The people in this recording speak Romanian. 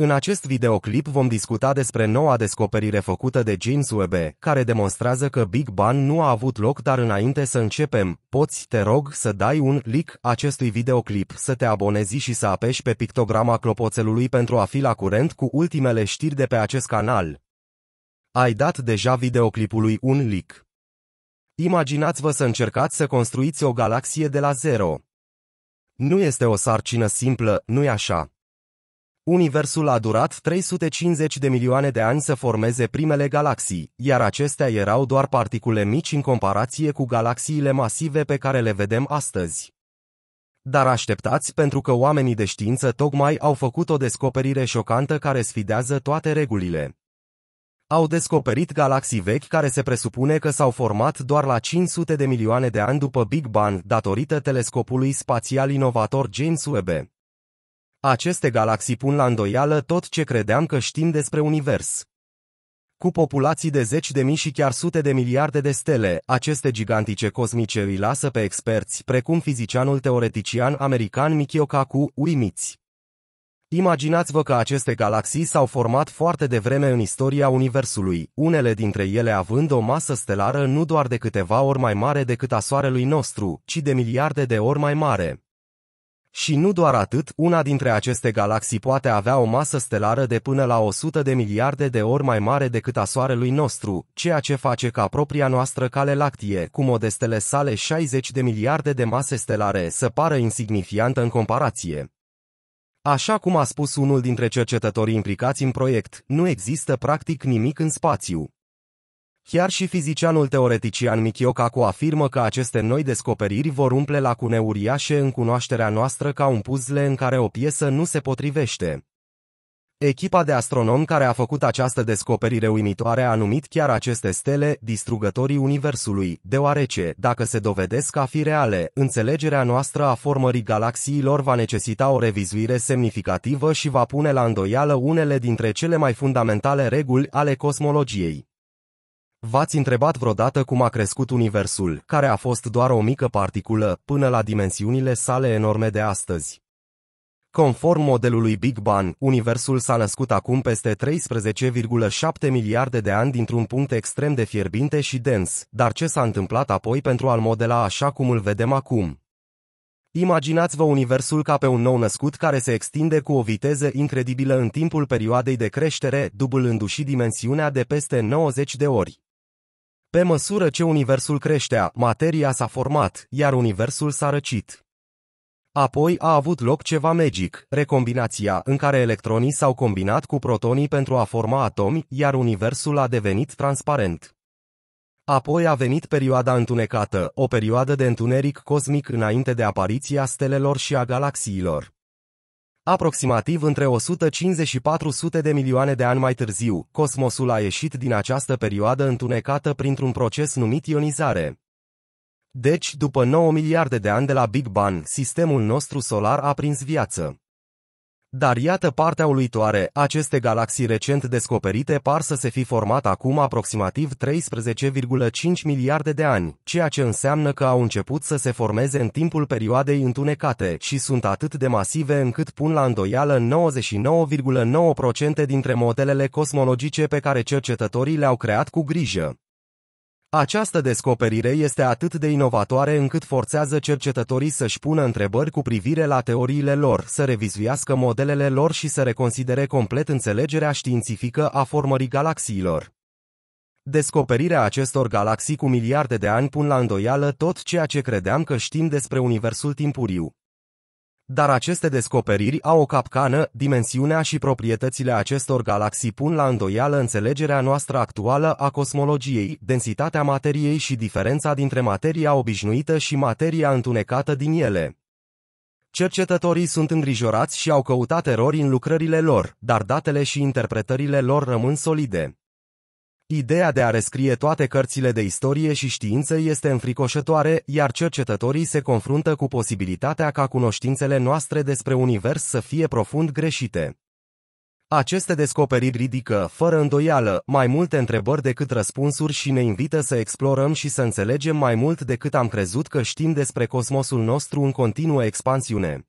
În acest videoclip vom discuta despre noua descoperire făcută de James Webb, care demonstrează că Big Bang nu a avut loc, dar înainte să începem, poți, te rog, să dai un like acestui videoclip, să te abonezi și să apeși pe pictograma clopoțelului pentru a fi la curent cu ultimele știri de pe acest canal. Ai dat deja videoclipului un like. Imaginați-vă să încercați să construiți o galaxie de la zero. Nu este o sarcină simplă, nu-i așa? Universul a durat 350 de milioane de ani să formeze primele galaxii, iar acestea erau doar particule mici în comparație cu galaxiile masive pe care le vedem astăzi. Dar așteptați pentru că oamenii de știință tocmai au făcut o descoperire șocantă care sfidează toate regulile. Au descoperit galaxii vechi care se presupune că s-au format doar la 500 de milioane de ani după Big Bang datorită telescopului spațial inovator James Webb. Aceste galaxii pun la îndoială tot ce credeam că știm despre univers. Cu populații de zeci de mii și chiar sute de miliarde de stele, aceste gigantice cosmice îi lasă pe experți, precum fizicianul teoretician american Michio Kaku, uimiți. Imaginați-vă că aceste galaxii s-au format foarte devreme în istoria Universului, unele dintre ele având o masă stelară nu doar de câteva ori mai mare decât a Soarelui nostru, ci de miliarde de ori mai mare. Și nu doar atât, una dintre aceste galaxii poate avea o masă stelară de până la 100 de miliarde de ori mai mare decât a Soarelui nostru, ceea ce face ca propria noastră cale lactie, cu modestele sale 60 de miliarde de mase stelare, să pară insignifiantă în comparație. Așa cum a spus unul dintre cercetătorii implicați în proiect, nu există practic nimic în spațiu. Chiar și fizicianul teoretician Michio Kaku afirmă că aceste noi descoperiri vor umple lacune uriașe în cunoașterea noastră ca un puzzle în care o piesă nu se potrivește. Echipa de astronomi care a făcut această descoperire uimitoare a numit chiar aceste stele distrugătorii Universului, deoarece, dacă se dovedesc a fi reale, înțelegerea noastră a formării galaxiilor va necesita o revizuire semnificativă și va pune la îndoială unele dintre cele mai fundamentale reguli ale cosmologiei. V-ați întrebat vreodată cum a crescut Universul, care a fost doar o mică particulă, până la dimensiunile sale enorme de astăzi? Conform modelului Big Bang, Universul s-a născut acum peste 13,7 miliarde de ani dintr-un punct extrem de fierbinte și dens, dar ce s-a întâmplat apoi pentru a-l modela așa cum îl vedem acum? Imaginați-vă Universul ca pe un nou născut care se extinde cu o viteză incredibilă în timpul perioadei de creștere, dublându-și dimensiunea de peste 90 de ori. Pe măsură ce universul creștea, materia s-a format, iar universul s-a răcit. Apoi a avut loc ceva magic, recombinația, în care electronii s-au combinat cu protonii pentru a forma atomi, iar universul a devenit transparent. Apoi a venit perioada întunecată, o perioadă de întuneric cosmic înainte de apariția stelelor și a galaxiilor. Aproximativ între 150 și 400 de milioane de ani mai târziu, cosmosul a ieșit din această perioadă întunecată printr-un proces numit ionizare. Deci, după 9 miliarde de ani de la Big Bang, sistemul nostru solar a prins viață. Dar iată partea uluitoare, aceste galaxii recent descoperite par să se fi format acum aproximativ 13,5 miliarde de ani, ceea ce înseamnă că au început să se formeze în timpul perioadei întunecate și sunt atât de masive încât pun la îndoială 99,9% dintre modelele cosmologice pe care cercetătorii le-au creat cu grijă. Această descoperire este atât de inovatoare încât forțează cercetătorii să-și pună întrebări cu privire la teoriile lor, să revizuiască modelele lor și să reconsidere complet înțelegerea științifică a formării galaxiilor. Descoperirea acestor galaxii cu miliarde de ani pun la îndoială tot ceea ce credeam că știm despre Universul timpuriu. Dar aceste descoperiri au o capcană, dimensiunea și proprietățile acestor galaxii pun la îndoială înțelegerea noastră actuală a cosmologiei, densitatea materiei și diferența dintre materia obișnuită și materia întunecată din ele. Cercetătorii sunt îngrijorați și au căutat erori în lucrările lor, dar datele și interpretările lor rămân solide. Ideea de a rescrie toate cărțile de istorie și știință este înfricoșătoare, iar cercetătorii se confruntă cu posibilitatea ca cunoștințele noastre despre univers să fie profund greșite. Aceste descoperiri ridică, fără îndoială, mai multe întrebări decât răspunsuri și ne invită să explorăm și să înțelegem mai mult decât am crezut că știm despre cosmosul nostru în continuă expansiune.